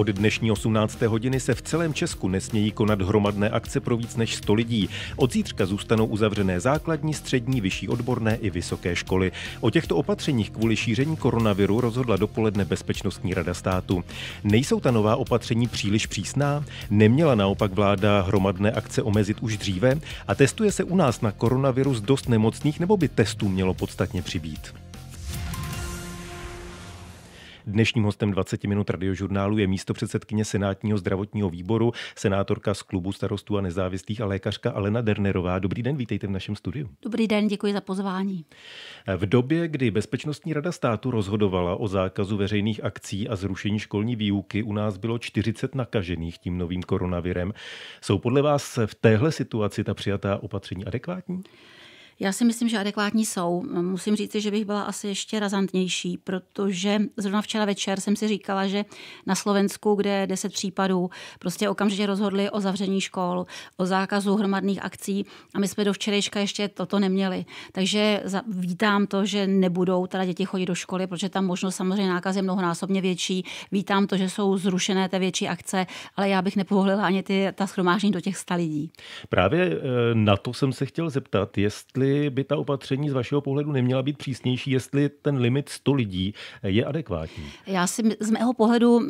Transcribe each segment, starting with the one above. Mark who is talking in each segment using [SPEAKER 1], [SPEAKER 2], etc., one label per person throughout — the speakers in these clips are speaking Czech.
[SPEAKER 1] Od dnešní 18. hodiny se v celém Česku nesmějí konat hromadné akce pro víc než 100 lidí. Od zítřka zůstanou uzavřené základní, střední, vyšší odborné i vysoké školy. O těchto opatřeních kvůli šíření koronaviru rozhodla dopoledne Bezpečnostní rada státu. Nejsou ta nová opatření příliš přísná? Neměla naopak vláda hromadné akce omezit už dříve? A testuje se u nás na koronavirus dost nemocných nebo by testů mělo podstatně přibýt? Dnešním hostem 20 minut radiožurnálu je místo předsedkyně Senátního zdravotního výboru, senátorka z klubu starostů a nezávislých a lékařka Alena Dernerová. Dobrý den, vítejte v našem studiu.
[SPEAKER 2] Dobrý den, děkuji za pozvání.
[SPEAKER 1] V době, kdy Bezpečnostní rada státu rozhodovala o zákazu veřejných akcí a zrušení školní výuky, u nás bylo 40 nakažených tím novým koronavirem. Jsou podle vás v téhle situaci ta přijatá opatření adekvátní?
[SPEAKER 2] Já si myslím, že adekvátní jsou. Musím říct, že bych byla asi ještě razantnější, protože zrovna včera večer jsem si říkala, že na Slovensku, kde je 10 případů, prostě okamžitě rozhodli o zavření škol, o zákazu hromadných akcí a my jsme do včerejška ještě toto neměli. Takže vítám to, že nebudou teda děti chodit do školy, protože tam možnost samozřejmě nákaz je mnohonásobně větší. Vítám to, že jsou zrušené ty větší akce, ale já bych nepovolila ani ty, ta schromáždění do těch 100 lidí.
[SPEAKER 1] Právě eh, na to jsem se chtěl zeptat, jestli by ta opatření z vašeho pohledu neměla být přísnější, jestli ten limit 100 lidí je adekvátní.
[SPEAKER 2] Já si z mého pohledu uh,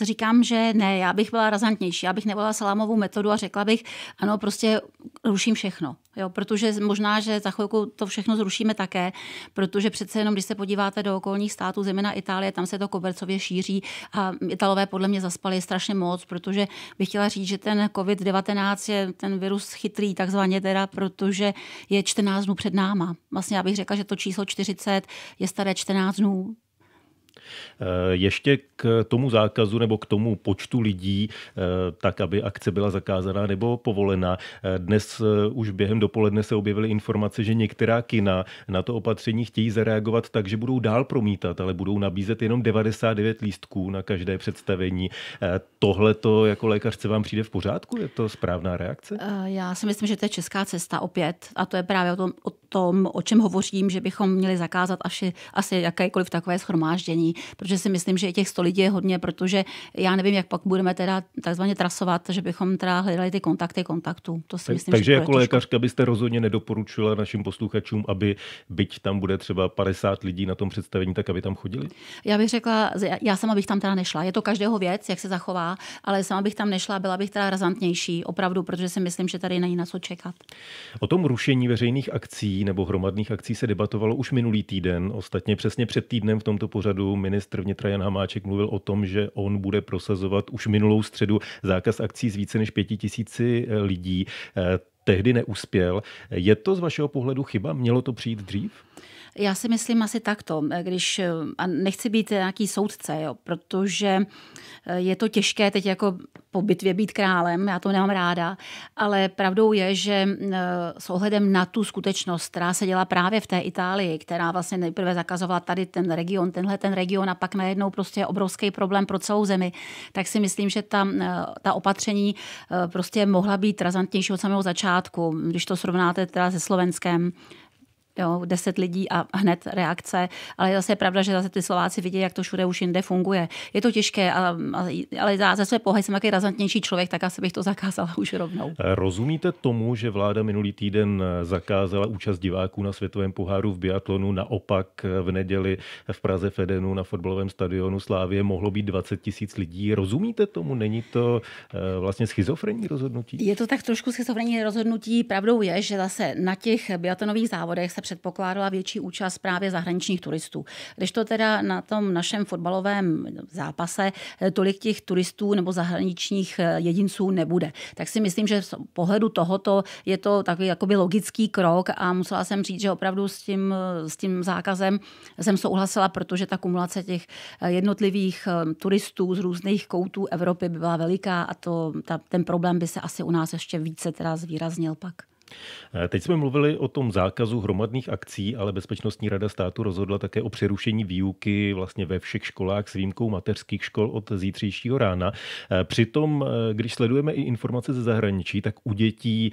[SPEAKER 2] říkám, že ne, já bych byla razantnější, já bych nevolala salámovou metodu a řekla bych, ano, prostě ruším všechno. Jo, protože možná, že za chvilku to všechno zrušíme také, protože přece jenom, když se podíváte do okolních států, zejména Itálie, tam se to kobercově šíří a Italové podle mě zaspali strašně moc, protože bych chtěla říct, že ten COVID-19 je ten virus chytrý takzvaně teda, protože je 14 dnů před náma. Vlastně já bych řekla, že to číslo 40 je staré 14 dnů
[SPEAKER 1] Eh, ještě k tomu zákazu nebo k tomu počtu lidí, eh, tak aby akce byla zakázaná nebo povolená. Eh, dnes už během dopoledne se objevily informace, že některá kina na to opatření chtějí zareagovat tak, že budou dál promítat, ale budou nabízet jenom 99 lístků na každé představení. Tohle to jako lékařce vám přijde v pořádku? Je to správná reakce?
[SPEAKER 2] Já si myslím, že to je česká cesta opět. A to je právě o tom, o, tom, o čem hovořím, že bychom měli zakázat asi, asi jakékoliv takové schromáždění zdražení, protože si myslím, že i těch 100 lidí je hodně, protože já nevím, jak pak budeme teda takzvaně trasovat, že bychom teda hledali ty kontakty kontaktů. To si tak, myslím, takže že jako
[SPEAKER 1] lékařka byste rozhodně nedoporučila našim posluchačům, aby byť tam bude třeba 50 lidí na tom představení, tak aby tam chodili?
[SPEAKER 2] Já bych řekla, já sama bych tam teda nešla. Je to každého věc, jak se zachová, ale sama bych tam nešla, byla bych teda razantnější, opravdu, protože si myslím, že tady není na co čekat.
[SPEAKER 1] O tom rušení veřejných akcí nebo hromadných akcí se debatovalo už minulý týden. Ostatně přesně před týdnem v tomto pořadu ministr vnitra Jan Hamáček mluvil o tom, že on bude prosazovat už minulou středu zákaz akcí s více než pěti tisíci eh, lidí. Eh, tehdy neuspěl. Je to z vašeho pohledu chyba? Mělo to přijít dřív?
[SPEAKER 2] Já si myslím asi takto, eh, když, eh, a nechci být nějaký soudce, jo, protože eh, je to těžké teď jako po bitvě být králem, já to nemám ráda, ale pravdou je, že s ohledem na tu skutečnost, která se dělá právě v té Itálii, která vlastně nejprve zakazovala tady ten region, tenhle ten region a pak najednou prostě obrovský problém pro celou zemi, tak si myslím, že ta, ta opatření prostě mohla být razantnější od samého začátku, když to srovnáte teda se Slovenskem, jo, deset lidí a hned reakce, ale zase je pravda, že zase ty Slováci vidí, jak to všude už jinde funguje. Je to těžké, ale, ale za, za své pohled jsem taky razantnější člověk, tak asi bych to zakázala už rovnou.
[SPEAKER 1] Rozumíte tomu, že vláda minulý týden zakázala účast diváků na světovém poháru v biatlonu, naopak v neděli v Praze Fedenu na fotbalovém stadionu Slávě mohlo být 20 tisíc lidí. Rozumíte tomu? Není to eh, vlastně schizofrenní rozhodnutí?
[SPEAKER 2] Je to tak trošku schizofrenní rozhodnutí. Pravdou je, že zase na těch biatlonových závodech se předpokládala větší účast právě zahraničních turistů. Když to teda na tom našem fotbalovém zápase eh, tolik těch turistů nebo zahraničních eh, jedinců nebude. Tak si myslím, že z pohledu tohoto je to takový jakoby logický krok a musela jsem říct, že opravdu s tím, eh, s tím zákazem jsem souhlasila, protože ta kumulace těch jednotlivých turistů z různých koutů Evropy by byla veliká a to, ta, ten problém by se asi u nás ještě více teda zvýraznil pak.
[SPEAKER 1] Eh, teď jsme mluvili o tom zákazu hromadných akcí, ale Bezpečnostní rada státu rozhodla také o přerušení výuky vlastně ve všech školách s výjimkou mateřských škol od zítřejšího rána. Eh, přitom, eh, když sledujeme i informace ze zahraničí, tak u dětí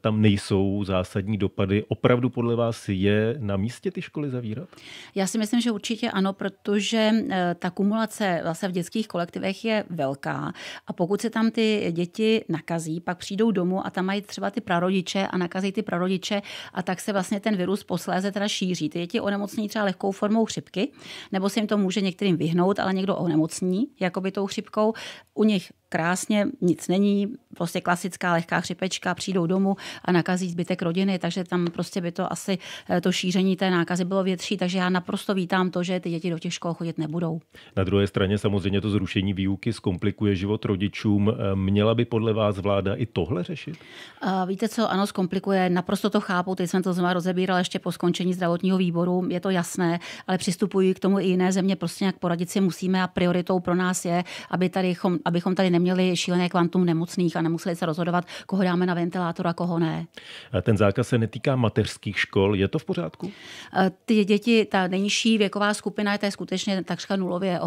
[SPEAKER 1] tam nejsou zásadní dopady. Opravdu podle vás je na místě ty školy zavírat?
[SPEAKER 2] Já si myslím, že určitě ano, protože ta kumulace vlastně v dětských kolektivech je velká a pokud se tam ty děti nakazí, pak přijdou domů a tam mají třeba ty prarodiče, rodiče a nakazí ty prarodiče a tak se vlastně ten virus posléze teda šíří. Ty děti onemocní třeba lehkou formou chřipky, nebo se jim to může některým vyhnout, ale někdo onemocní jakoby tou chřipkou. U nich krásně, nic není, prostě klasická lehká chřipečka, přijdou domů a nakazí zbytek rodiny, takže tam prostě by to asi eh, to šíření té nákazy bylo větší, takže já naprosto vítám to, že ty děti do těch škol chodit nebudou.
[SPEAKER 1] Na druhé straně samozřejmě to zrušení výuky zkomplikuje život rodičům. Eh, měla by podle vás vláda i tohle řešit?
[SPEAKER 2] Eh, víte co, ano, zkomplikuje, naprosto to chápu, teď jsem to znovu rozebírala ještě po skončení zdravotního výboru, je to jasné, ale přistupují k tomu i jiné země, prostě nějak poradit si musíme a prioritou pro nás je, aby tady, abychom tady neměli šílené kvantum nemocných a nemuseli se rozhodovat, koho dáme na ventilátor a koho ne.
[SPEAKER 1] A ten zákaz se netýká mateřských škol, je to v pořádku?
[SPEAKER 2] Eh, ty děti, ta nejnižší věková skupina je skutečně takřka nulově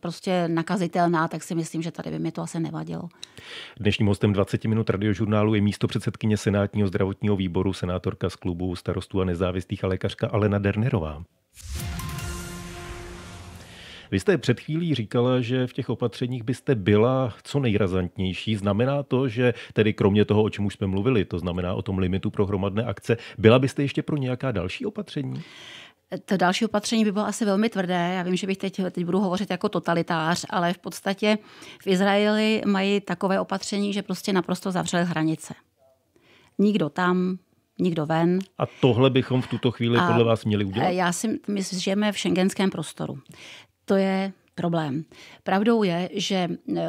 [SPEAKER 2] prostě nakazitelná, tak si myslím, že tady by mi to asi nevadilo.
[SPEAKER 1] Dnešním hostem 20 minut radiožurnálu je místo předsedkyně Senátního zdravotního výboru, senátorka z klubu starostů a nezávislých a lékařka Alena Dernerová. Vy jste před chvílí říkala, že v těch opatřeních byste byla co nejrazantnější. Znamená to, že tedy kromě toho, o čem už jsme mluvili, to znamená o tom limitu pro hromadné akce, byla byste ještě pro nějaká další opatření?
[SPEAKER 2] To další opatření by bylo asi velmi tvrdé. Já vím, že bych teď, teď budu hovořit jako totalitář, ale v podstatě v Izraeli mají takové opatření, že prostě naprosto zavřeli hranice. Nikdo tam, nikdo ven.
[SPEAKER 1] A tohle bychom v tuto chvíli a podle vás měli udělat? Já
[SPEAKER 2] si myslím, že žijeme v šengenském prostoru to je problém. Pravdou je, že eh,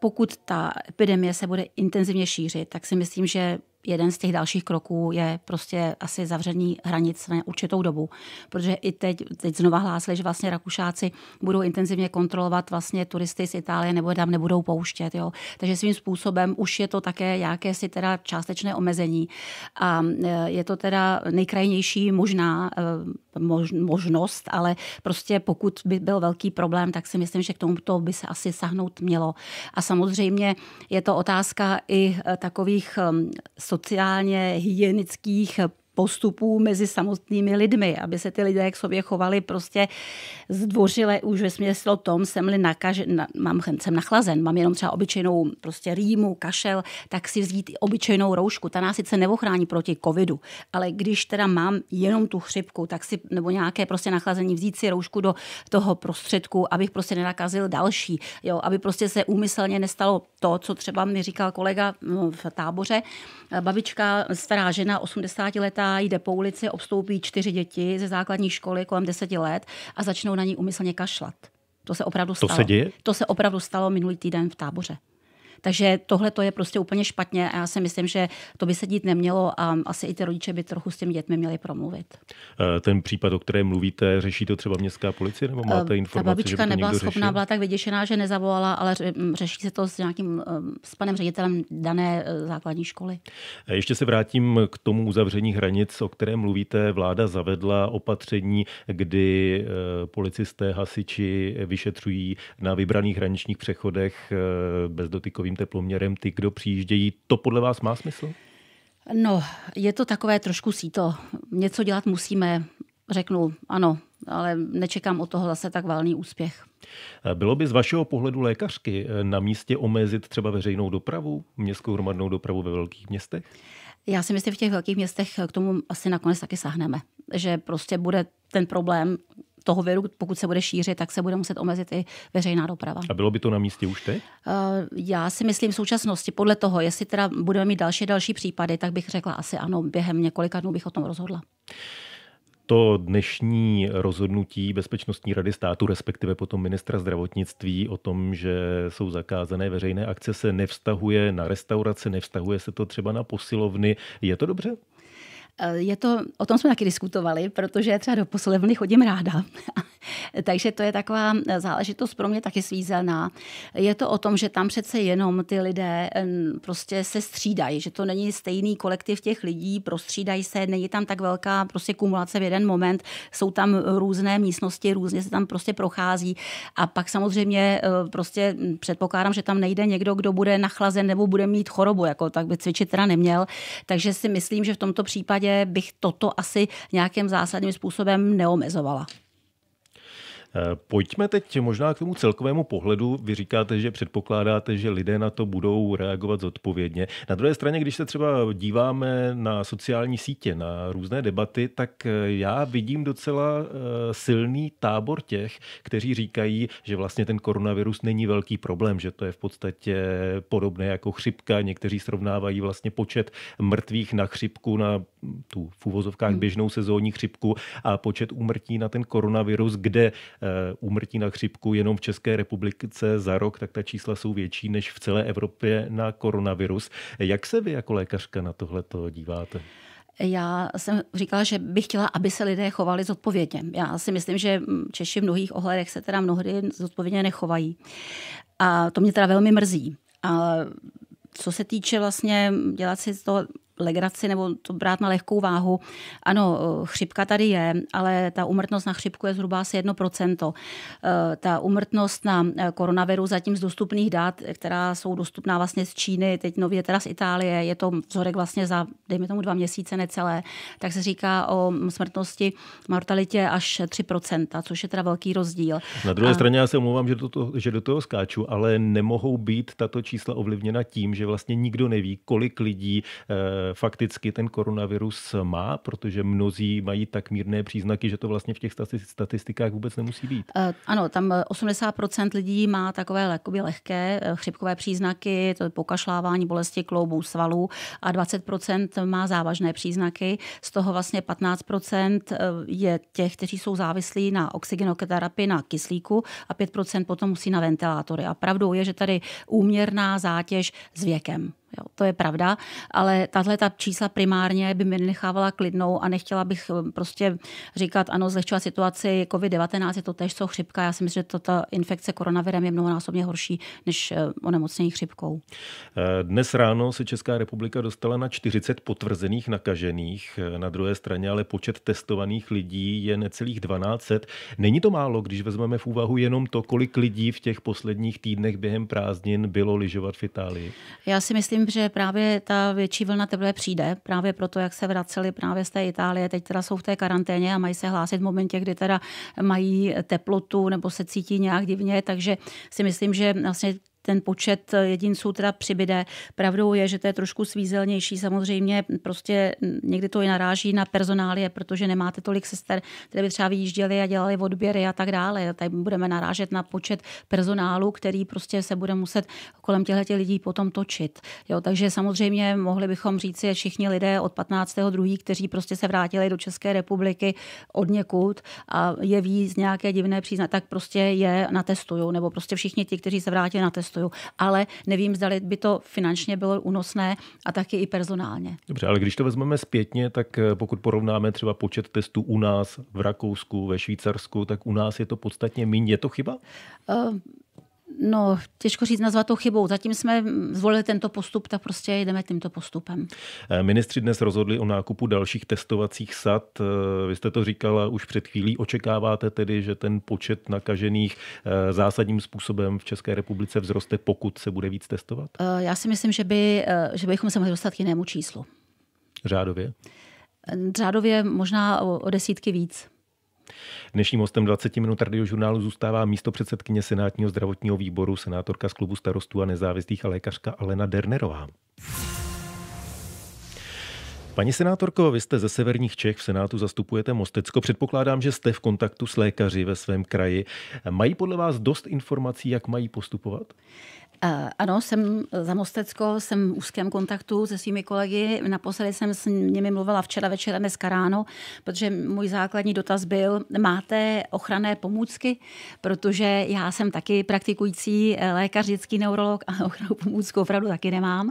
[SPEAKER 2] pokud ta epidemie se bude intenzivně šířit, tak si myslím, že jeden z těch dalších kroků je prostě asi zavření hranic na určitou dobu. Protože i teď, teď znova hlásili, že vlastně Rakušáci budou intenzivně kontrolovat vlastně turisty z Itálie nebo tam nebudou pouštět. Jo. Takže svým způsobem už je to také jakési teda částečné omezení. A eh, je to teda nejkrajnější možná eh, možnost, ale prostě pokud by byl velký problém, tak si myslím, že k tomuto by se asi sahnout mělo. A samozřejmě je to otázka i eh, takových ehm, sociálně hygienických postupů mezi samotnými lidmi, aby se ty lidé k sobě chovali prostě zdvořile už ve smyslu tom, jsem-li nakažen, na, mám, jsem nachlazen, mám jenom třeba obyčejnou prostě rýmu, kašel, tak si vzít i obyčejnou roušku. Ta nás sice neochrání proti covidu, ale když teda mám jenom tu chřipku, tak si, nebo nějaké prostě nachlazení, vzít si roušku do toho prostředku, abych prostě nenakazil další, jo, aby prostě se úmyslně nestalo to, co třeba mi říkal kolega no, v táboře, babička, stará žena, 80 letá, jde po ulici, obstoupí čtyři děti ze základní školy kolem deseti let a začnou na ní umyslně kašlat. To se opravdu stalo. To se děje? To se opravdu stalo minulý týden v táboře. Takže tohle to je prostě úplně špatně a já si myslím, že to by se dít nemělo a asi i ty rodiče by trochu s těmi dětmi měli promluvit.
[SPEAKER 1] Eh, ten případ, o kterém mluvíte, řeší to třeba městská policie nebo máte eh, informace? Ta babička že by to nebyla schopná, řešil? byla
[SPEAKER 2] tak vyděšená, že nezavolala, ale mm, řeší se to s nějakým eh, s panem ředitelem dané základní školy.
[SPEAKER 1] Ještě se vrátím k tomu uzavření hranic, o kterém mluvíte. Vláda zavedla opatření, kdy policisté, hasiči vyšetřují na vybraných hraničních přechodech dotykových takovýmto teploměrem ty, kdo přijíždějí. To podle vás má smysl?
[SPEAKER 2] No, je to takové trošku síto. Něco dělat musíme, řeknu ano, ale nečekám od toho zase tak válný úspěch.
[SPEAKER 1] Bylo by z vašeho pohledu lékařky eh, na místě omezit třeba veřejnou dopravu, městskou hromadnou dopravu ve velkých městech?
[SPEAKER 2] Já si myslím, že v těch velkých městech k tomu asi nakonec taky sahneme. Že prostě bude ten problém toho viru, pokud se bude šířit, tak se bude muset omezit i veřejná doprava.
[SPEAKER 1] A bylo by to na místě už teď?
[SPEAKER 2] Eh, já si myslím v současnosti, podle toho, jestli teda budeme mít další další případy, tak bych řekla asi ano, během několika dnů bych o tom rozhodla
[SPEAKER 1] to dnešní rozhodnutí Bezpečnostní rady státu, respektive potom ministra zdravotnictví o tom, že jsou zakázané veřejné akce, se nevztahuje na restaurace, nevztahuje se to třeba na posilovny. Je to dobře?
[SPEAKER 2] Eh, je to, o tom jsme taky diskutovali, protože třeba do poslední chodím ráda Takže to je taková eh, záležitost pro mě taky svízelná. Je to o tom, že tam přece jenom ty lidé eh, prostě se střídají, že to není stejný kolektiv těch lidí, prostřídají se, není tam tak velká prostě kumulace v jeden moment, jsou tam různé místnosti, různě se tam prostě prochází a pak samozřejmě eh, prostě předpokládám, že tam nejde někdo, kdo bude nachlazen nebo bude mít chorobu, jako tak by cvičit teda neměl, takže si myslím, že v tomto případě bych toto asi nějakým zásadním způsobem neomezovala.
[SPEAKER 1] Pojďme teď možná k tomu celkovému pohledu. Vy říkáte, že předpokládáte, že lidé na to budou reagovat zodpovědně. Na druhé straně, když se třeba díváme na sociální sítě, na různé debaty, tak eh, já vidím docela eh, silný tábor těch, kteří říkají, že vlastně ten koronavirus není velký problém, že to je v podstatě podobné jako chřipka. Někteří srovnávají vlastně počet mrtvých na chřipku, na tu v úvozovkách hmm. běžnou sezónní chřipku a počet úmrtí na ten koronavirus, kde Eh, úmrtí na chřipku jenom v České republice za rok, tak ta čísla jsou větší než v celé Evropě na koronavirus. Jak se vy jako lékařka na tohle to díváte?
[SPEAKER 2] Já jsem říkala, že bych chtěla, aby se lidé chovali zodpovědně. Já si myslím, že Češi v mnohých ohledech se teda mnohdy zodpovědně nechovají. A to mě teda velmi mrzí. A co se týče vlastně dělat si to legraci nebo to brát na lehkou váhu. Ano, eh, chřipka tady je, ale ta umrtnost na chřipku je zhruba asi 1%. Eh, ta umrtnost na eh, koronaviru zatím z dostupných dat, která jsou dostupná vlastně z Číny, teď nově teda z Itálie, je to vzorek vlastně za, dejme tomu, dva měsíce necelé, tak se říká o smrtnosti, mortalitě až 3%, což je teda velký rozdíl. Na druhé A... straně
[SPEAKER 1] já se omlouvám, že do, toho, že do toho skáču, ale nemohou být tato čísla ovlivněna tím, že vlastně nikdo neví, kolik lidí fakticky ten koronavirus má, protože mnozí mají tak mírné příznaky, že to vlastně v těch statistikách vůbec nemusí být.
[SPEAKER 2] Eh, ano, tam 80% eh, lidí má takové lehké eh, chřipkové příznaky, to je pokašlávání, bolesti kloubů, svalů a 20% má závažné příznaky. Z toho vlastně 15% je těch, kteří jsou závislí na oxygenoterapii, na kyslíku a 5% potom musí na ventilátory. A pravdou je, že tady úměrná zátěž s věkem. Jo, to je pravda, ale tahle ta čísla primárně by mě nechávala klidnou a nechtěla bych eh, prostě říkat, ano, zlehčila situaci COVID-19 je to tež, co chřipka. Já si myslím, že to, ta infekce koronavirem je mnohonásobně horší než eh, onemocnění chřipkou.
[SPEAKER 1] Eh, dnes ráno se Česká republika dostala na 40 potvrzených nakažených, na druhé straně ale počet testovaných lidí je necelých 12. Není to málo, když vezmeme v úvahu jenom to, kolik lidí v těch posledních týdnech během prázdnin bylo lyžovat v Itálii?
[SPEAKER 2] Já si myslím, myslím, že právě ta větší vlna teplé přijde, právě proto, jak se vraceli právě z té Itálie, teď teda jsou v té karanténě a mají se hlásit v momentě, kdy teda mají teplotu nebo se cítí nějak divně, takže si myslím, že vlastně ten počet jedinců teda přibyde. Pravdou je, že to je trošku svízelnější. Samozřejmě prostě někdy to i naráží na personálie, protože nemáte tolik sester, které by třeba vyjížděly a dělali odběry a tak dále. Tady budeme narážet na počet personálu, který prostě se bude muset kolem těchto lidí potom točit. Jo, takže samozřejmě mohli bychom říci, že všichni lidé od 15.2., kteří prostě se vrátili do České republiky od někud a jeví z nějaké divné příznaky, tak prostě je na testu, nebo prostě všichni ti, kteří se vrátili, na testu pracuju. Ale nevím, zda by to finančně bylo únosné a taky i personálně.
[SPEAKER 1] Dobře, ale když to vezmeme zpětně, tak eh, pokud porovnáme třeba počet testů u nás v Rakousku, ve Švýcarsku, tak u nás je to podstatně méně. Je to chyba?
[SPEAKER 2] Uh, No, těžko říct, nazvat to chybou. Zatím jsme zvolili tento postup, tak prostě jdeme tímto postupem.
[SPEAKER 1] Eh, ministři dnes rozhodli o nákupu dalších testovacích sad. Eh, vy jste to říkala už před chvílí. Očekáváte tedy, že ten počet nakažených eh, zásadním způsobem v České republice vzroste, pokud se bude víc testovat?
[SPEAKER 2] Já si myslím, že, by, že bychom se mohli dostat k jinému číslu. Řádově? Řádově možná o, o desítky víc.
[SPEAKER 1] Dnešním hostem 20 minut radiožurnálu zůstává místo předsedkyně Senátního zdravotního výboru, senátorka z klubu starostů a nezávislých a lékařka Alena Dernerová. Paní senátorko, vy jste ze severních Čech, v Senátu zastupujete Mostecko. Předpokládám, že jste v kontaktu s lékaři ve svém kraji. Mají podle vás dost informací, jak mají postupovat?
[SPEAKER 2] Eh, ano, jsem eh, za Mostecko, jsem v úzkém kontaktu se svými kolegy. Naposledy jsem s nimi mluvila včera večer a dneska ráno, protože můj základní dotaz byl, máte ochranné pomůcky? Protože já jsem taky praktikující eh, lékař, dětský neurolog a ochranu pomůcku opravdu taky nemám.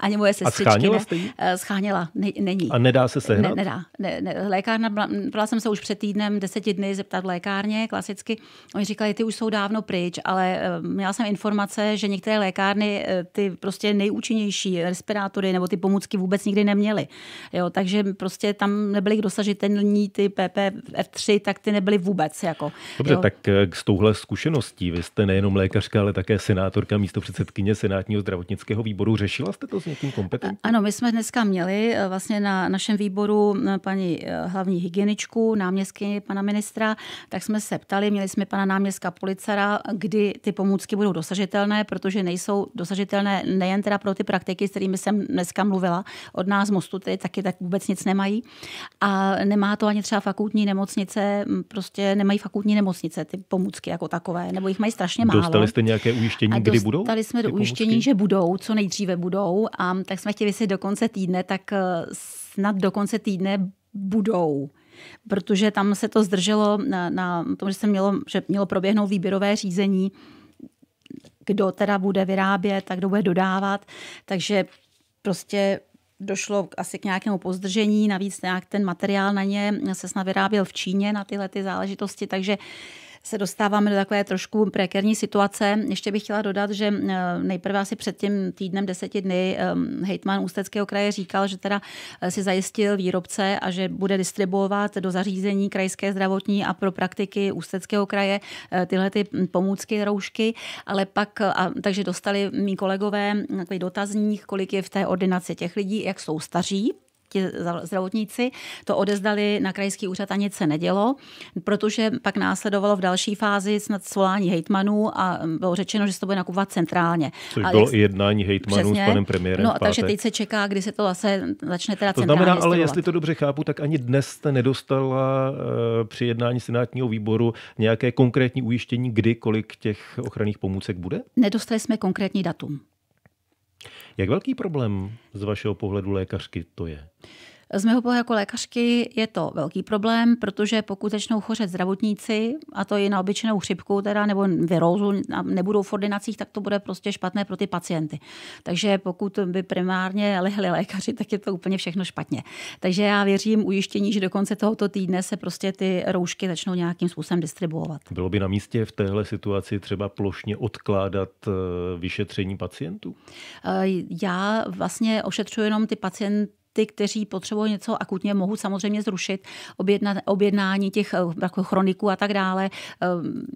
[SPEAKER 2] Ani moje sestřičky. A scháněla jste ji? Scháněla, ne, není. A nedá
[SPEAKER 1] se sehnat? Ne, nedá.
[SPEAKER 2] Ne, ne, lékárna, byla, byla jsem se už před týdnem, deseti dny zeptat lékárně, klasicky. Oni říkali, ty už jsou dávno pryč, ale měla jsem informace, že někdo některé lékárny eh, ty prostě nejúčinnější respirátory nebo ty pomůcky vůbec nikdy neměly. Jo, takže prostě tam nebyly dosažitelní ty PPF3, tak ty nebyly vůbec. Jako, Dobře, jo.
[SPEAKER 1] tak eh, s touhle zkušeností, vy jste nejenom lékařka, ale také senátorka, místo předsedkyně Senátního zdravotnického výboru, řešila jste to s někým kompetentním?
[SPEAKER 2] Ano, my jsme dneska měli eh, vlastně na našem výboru paní hlavní hygieničku, náměstky pana ministra, tak jsme se ptali, měli jsme pana náměstka Policara, kdy ty pomůcky budou dosažitelné, protože protože nejsou dosažitelné nejen teda pro ty praktiky, s kterými jsem dneska mluvila od nás z Mostu, tedy taky tak vůbec nic nemají. A nemá to ani třeba fakultní nemocnice, prostě nemají fakultní nemocnice ty pomůcky jako takové, nebo jich mají strašně málo. Dostali jste
[SPEAKER 1] nějaké ujištění, kdy budou? Dostali jsme do ujištění, pomůcky? že
[SPEAKER 2] budou, co nejdříve budou. A tak jsme chtěli, si do konce týdne, tak eh, snad do konce týdne budou protože tam se to zdrželo na, na tom, že, se mělo, že mělo proběhnout výběrové řízení kdo teda bude vyrábět a kdo bude dodávat. Takže prostě došlo asi k nějakému pozdržení, navíc nějak ten materiál na ně se snad vyráběl v Číně na tyhle ty záležitosti, takže uh, se dostáváme do takové trošku prekérní situace. Ještě bych chtěla dodat, že eh, nejprve asi před tím týdnem, deseti dny, eh, hejtman Ústeckého kraje říkal, že teda eh, si zajistil výrobce a že bude distribuovat do zařízení krajské zdravotní a pro praktiky Ústeckého kraje tyhle ty hm, pomůcky, roušky, ale pak, a, takže dostali mý kolegové hm, takový dotazník, kolik je v té ordinaci těch lidí, jak jsou staří, ti zdravotníci to odezdali na krajský úřad a nic se nedělo, protože pak následovalo v další fázi snad svolání hejtmanů a mm, bylo řečeno, že se to bude nakupovat centrálně. Což a bylo jak... i
[SPEAKER 1] jednání hejtmanů Přesně. s panem premiérem. No, takže teď
[SPEAKER 2] se čeká, kdy se to zase začne teda To znamená, ale jestli
[SPEAKER 1] to dobře chápu, tak ani dnes jste nedostala uh, při jednání senátního výboru nějaké konkrétní ujištění, kdy kolik těch ochranných pomůcek bude?
[SPEAKER 2] Nedostali jsme konkrétní datum.
[SPEAKER 1] Jak velký problém z vašeho pohledu lékařky to je?
[SPEAKER 2] Z mého pohledu jako lékařky je to velký problém, protože pokud začnou chořet zdravotníci, a to je na obyčejnou chřipku teda, nebo virózu, nebudou v ordinacích, tak to bude prostě špatné pro ty pacienty. Takže pokud by primárně lehli lékaři, tak je to úplně všechno špatně. Takže já věřím ujištění, že do konce tohoto týdne se prostě ty roušky začnou nějakým způsobem distribuovat.
[SPEAKER 1] Bylo by na místě v téhle situaci třeba plošně odkládat eh, vyšetření pacientů?
[SPEAKER 2] Eh, já vlastně ošetřuji jenom ty pacienty, ty, kteří potřebují něco akutně, mohou samozřejmě zrušit objedna, objednání těch eh, jako chroniků a tak dále. Eh,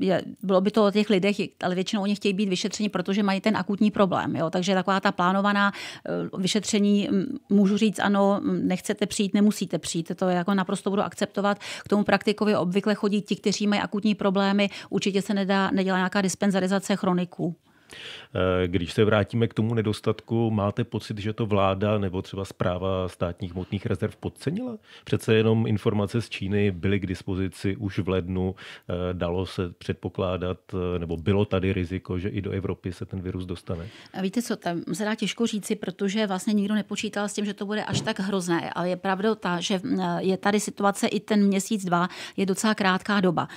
[SPEAKER 2] je, bylo by to o těch lidech, ale většinou oni chtějí být vyšetřeni, protože mají ten akutní problém. Jo? Takže taková ta plánovaná eh, vyšetření, hm, můžu říct ano, hm, nechcete přijít, nemusíte přijít. To je jako naprosto budu akceptovat. K tomu praktikovi obvykle chodí ti, kteří mají akutní problémy. Určitě se nedá, nedělá nějaká dispenzarizace chroniků.
[SPEAKER 1] Eh, když se vrátíme k tomu nedostatku, máte pocit, že to vláda nebo třeba zpráva státních hmotných rezerv podcenila? Přece jenom informace z Číny byly k dispozici už v lednu, eh, dalo se předpokládat, eh, nebo bylo tady riziko, že i do Evropy se ten virus
[SPEAKER 2] dostane? A víte co, tam se dá těžko říci, protože vlastně nikdo nepočítal s tím, že to bude až tak hrozné, ale je pravda, ta, že je tady situace i ten měsíc, dva, je docela krátká doba.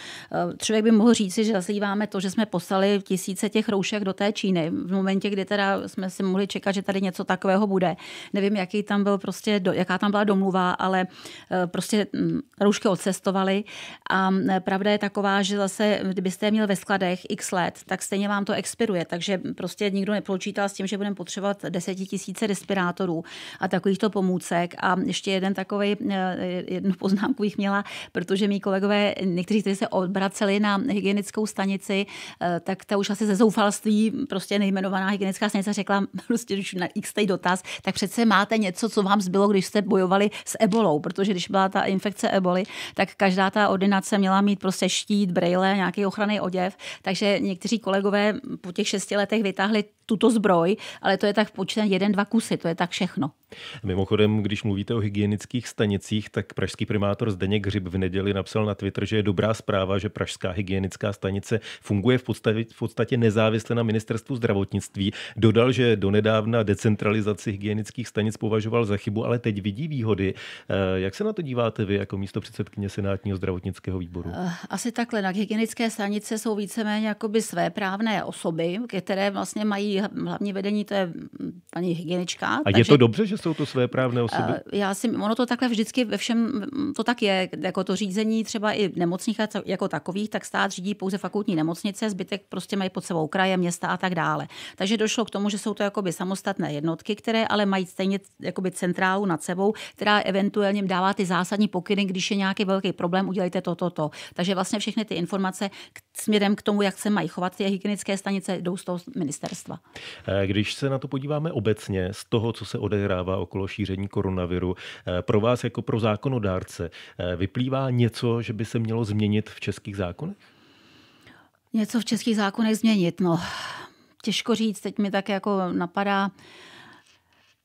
[SPEAKER 2] Člověk by mohl říci, že zaslíváme to, že jsme poslali tisíce těch roušek do té Číny. V momentě, kdy teda jsme si mohli čekat, že tady něco takového bude. Nevím, jaký tam byl prostě, jaká tam byla domluva, ale eh, prostě mm, roušky odcestovaly. A mm, pravda je taková, že zase, kdybyste je měl ve skladech x let, tak stejně vám to expiruje. Takže prostě nikdo nepočítal s tím, že budeme potřebovat desetitisíce respirátorů a takovýchto pomůcek. A ještě jeden takový, eh, jednu poznámku jich měla, protože mý kolegové, někteří, kteří se obraceli na hygienickou stanici, eh, tak ta už asi ze zoufalství prostě nejmenovaná hygienická stanice řekla, prostě když na x dotaz, tak přece máte něco, co vám zbylo, když jste bojovali s ebolou, protože když byla ta infekce eboly, tak každá ta ordinace měla mít prostě štít, brejle, nějaký ochranný oděv, takže někteří kolegové po těch šesti letech vytáhli tuto zbroj, ale to je tak počtu jeden, dva kusy, to je tak všechno.
[SPEAKER 1] Mimochodem, když mluvíte o hygienických stanicích, tak pražský primátor Zdeněk Hřib v neděli napsal na Twitter, že je dobrá zpráva, že pražská hygienická stanice funguje v podstatě, v podstatě nezávisle na ministerstvu zdravotnictví. Dodal, že donedávna decentralizaci hygienických stanic považoval za chybu, ale teď vidí výhody. Eh, jak se na to díváte vy jako místo předsedkyně Senátního zdravotnického výboru?
[SPEAKER 2] Eh, asi takhle. Na hygienické stanice jsou víceméně jakoby své právné osoby, které vlastně mají hlavní hlavně vedení, to je mm, paní hygienička. A takže, je to dobře,
[SPEAKER 1] že jsou to své právné osoby?
[SPEAKER 2] Eh, já si, ono to takhle vždycky ve všem, mm, to tak je, jako to řízení třeba i nemocných jako takových, tak stát řídí pouze fakultní nemocnice, zbytek prostě mají pod sebou kraje, města a tak dále. Takže došlo k tomu, že jsou to jakoby samostatné jednotky, které ale mají stejně jakoby centrálu nad sebou, která eventuálně dává ty zásadní pokyny, když je nějaký velký problém, udělejte to, to, to. Takže vlastně všechny ty informace k, směrem k tomu, jak se mají chovat ty hygienické stanice, jdou z toho ministerstva.
[SPEAKER 1] Eh, když se na to podíváme obecně z toho, co se odehrává okolo šíření koronaviru, eh, pro vás jako pro zákonodárce eh, vyplývá něco, že by se mělo změnit v českých zákonech?
[SPEAKER 2] Něco v českých zákonech změnit, no. Těžko říct, teď mi tak jako napadá, uh,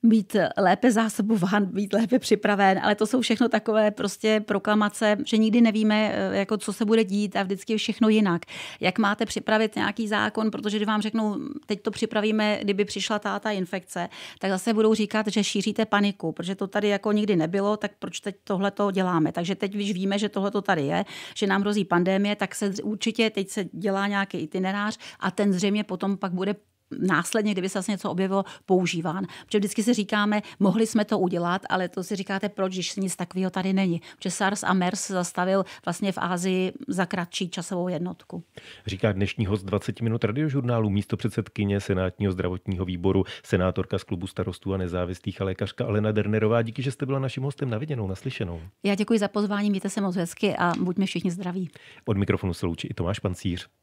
[SPEAKER 2] být lépe zásobován, být lépe připraven, ale to jsou všechno takové prostě proklamace, že nikdy nevíme, eh, jako co se bude dít a vždycky je všechno jinak. Jak máte připravit nějaký zákon, protože když vám řeknou, teď to připravíme, kdyby přišla ta, ta infekce, tak zase budou říkat, že šíříte paniku, protože to tady jako nikdy nebylo, tak proč teď tohle to děláme. Takže teď, když víme, že tohle to tady je, že nám hrozí pandémie, tak se určitě teď se dělá nějaký itinerář a ten zřejmě potom pak bude následně, kdyby se zase něco objevilo, používán. Protože vždycky si říkáme, mohli jsme to udělat, ale to si říkáte, proč, když nic takového tady není. Protože SARS a MERS zastavil vlastně v Ázii za kratší časovou jednotku.
[SPEAKER 1] Říká dnešní host 20 minut radiožurnálu místo předsedkyně Senátního zdravotního výboru, senátorka z klubu starostů a nezávislých a lékařka Alena Dernerová. Díky, že jste byla naším hostem na viděnou, naslyšenou.
[SPEAKER 2] Já děkuji za pozvání, mějte se moc hezky a buďme všichni zdraví.
[SPEAKER 1] Od mikrofonu se loučí i Tomáš Pancíř.